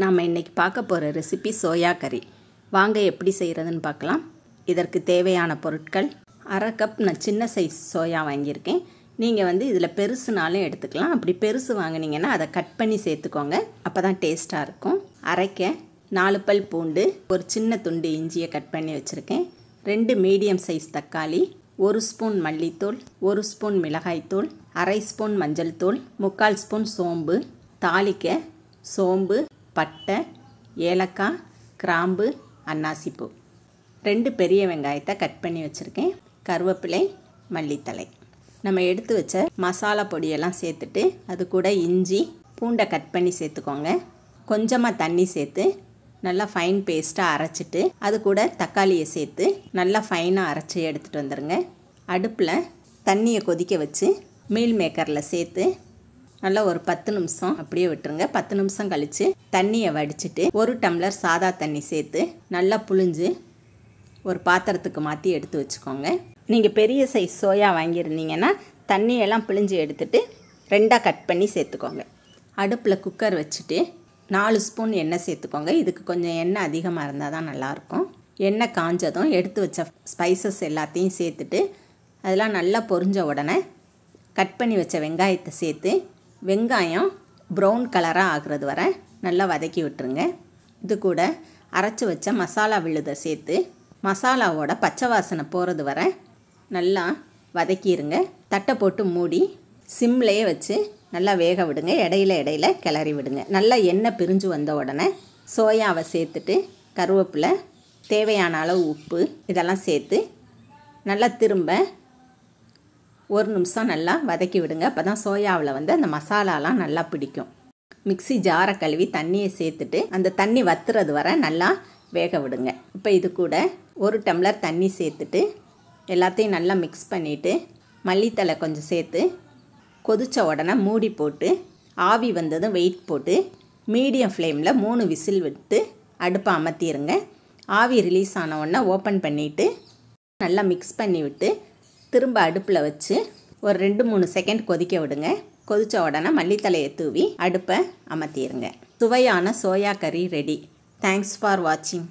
நாம் இன்றைக்கி பார்க்க போகிற ரெசிபி சோயா கறி வாங்க எப்படி செய்கிறதுன்னு பார்க்கலாம் இதற்கு தேவையான பொருட்கள் அரை கப் நான் சின்ன சைஸ் சோயா வாங்கியிருக்கேன் நீங்கள் வந்து இதில் பெருசுனாலும் எடுத்துக்கலாம் அப்படி பெருசு வாங்கினீங்கன்னா அதை கட் பண்ணி சேர்த்துக்கோங்க அப்போ தான் டேஸ்ட்டாக இருக்கும் அரைக்க நாலு பல் பூண்டு ஒரு சின்ன துண்டு இஞ்சியை கட் பண்ணி வச்சுருக்கேன் ரெண்டு மீடியம் சைஸ் தக்காளி ஒரு ஸ்பூன் மல்லித்தூள் ஒரு ஸ்பூன் மிளகாய்த்தூள் அரை ஸ்பூன் மஞ்சள் தூள் முக்கால் ஸ்பூன் சோம்பு தாளிக்க சோம்பு பட்டை ஏலக்காய் கிராம்பு அன்னாசிப்பூ ரெண்டு பெரிய வெங்காயத்தை கட் பண்ணி வச்சுருக்கேன் கருவேப்பிலை மல்லித்தலை நம்ம எடுத்து வச்ச மசாலா பொடியெல்லாம் சேர்த்துட்டு அது கூட இஞ்சி பூண்டை கட் பண்ணி சேர்த்துக்கோங்க கொஞ்சமாக தண்ணி சேர்த்து நல்லா ஃபைன் பேஸ்ட்டாக அரைச்சிட்டு அது கூட தக்காளியை சேர்த்து நல்லா ஃபைனாக அரைச்சி எடுத்துகிட்டு வந்துடுங்க அடுப்பில் தண்ணியை கொதிக்க வச்சு மீல் மேக்கரில் சேர்த்து நல்லா ஒரு பத்து நிமிஷம் அப்படியே விட்டுருங்க பத்து நிமிஷம் கழித்து தண்ணியை வடிச்சிட்டு ஒரு டம்ளர் சாதா தண்ணி சேர்த்து நல்லா புழிஞ்சு ஒரு பாத்திரத்துக்கு மாற்றி எடுத்து வச்சுக்கோங்க நீங்கள் பெரிய சைஸ் சோயா வாங்கியிருந்தீங்கன்னா தண்ணியெல்லாம் பிழிஞ்சு எடுத்துகிட்டு ரெண்டாக கட் பண்ணி சேர்த்துக்கோங்க அடுப்பில் குக்கர் வச்சுட்டு நாலு ஸ்பூன் எண்ணெய் சேர்த்துக்கோங்க இதுக்கு கொஞ்சம் எண்ணெய் அதிகமாக இருந்தால் தான் நல்லாயிருக்கும் எண்ணெய் காஞ்சதும் எடுத்து வச்ச ஸ்பைசஸ் எல்லாத்தையும் சேர்த்துட்டு அதெல்லாம் நல்லா பொரிஞ்ச உடனே கட் பண்ணி வச்ச வெங்காயத்தை சேர்த்து வெங்காயம் ப்ரௌன் கலராக ஆகிறது வர நல்லா வதக்கி விட்டுருங்க இது கூட அரைச்சி வச்ச மசாலா விழுதை சேர்த்து மசாலாவோட பச்சை வாசனை போகிறது வர நல்லா வதக்கிடுங்க தட்டை போட்டு மூடி சிம்லேயே வச்சு நல்லா வேக விடுங்க இடையில இடையில கிளறி விடுங்க நல்லா எண்ணெய் பிரிஞ்சு வந்த உடனே சோயாவை சேர்த்துட்டு கருவேப்பிலை தேவையான அளவு உப்பு இதெல்லாம் சேர்த்து நல்லா திரும்ப ஒரு நிமிஷம் நல்லா வதக்கி விடுங்க அப்போ தான் சோயாவில் வந்து அந்த மசாலாலாம் நல்லா பிடிக்கும் மிக்சி ஜாரை கழுவி தண்ணியை சேர்த்துட்டு அந்த தண்ணி வத்துறது வர நல்லா வேக விடுங்க இப்போ இது கூட ஒரு டம்ளர் தண்ணி சேர்த்துட்டு எல்லாத்தையும் நல்லா மிக்ஸ் பண்ணிவிட்டு மல்லித்தலை கொஞ்சம் சேர்த்து கொதித்த உடனே மூடி போட்டு ஆவி வந்ததும் வெயிட் போட்டு மீடியம் ஃப்ளேமில் மூணு விசில் விட்டு அடுப்பை அமர்த்திடுங்க ஆவி ரிலீஸ் ஆன உடனே ஓப்பன் பண்ணிவிட்டு நல்லா மிக்ஸ் பண்ணி விட்டு திரும்ப அடுப்பில் வச்சு ஒரு ரெண்டு மூணு செகண்ட் கொதிக்க விடுங்க கொதித்த உடனே மல்லித்தலையை தூவி அடுப்பை அமர்த்திடுங்க சுவையான சோயா கறி ரெடி தேங்க்ஸ் ஃபார் வாட்சிங்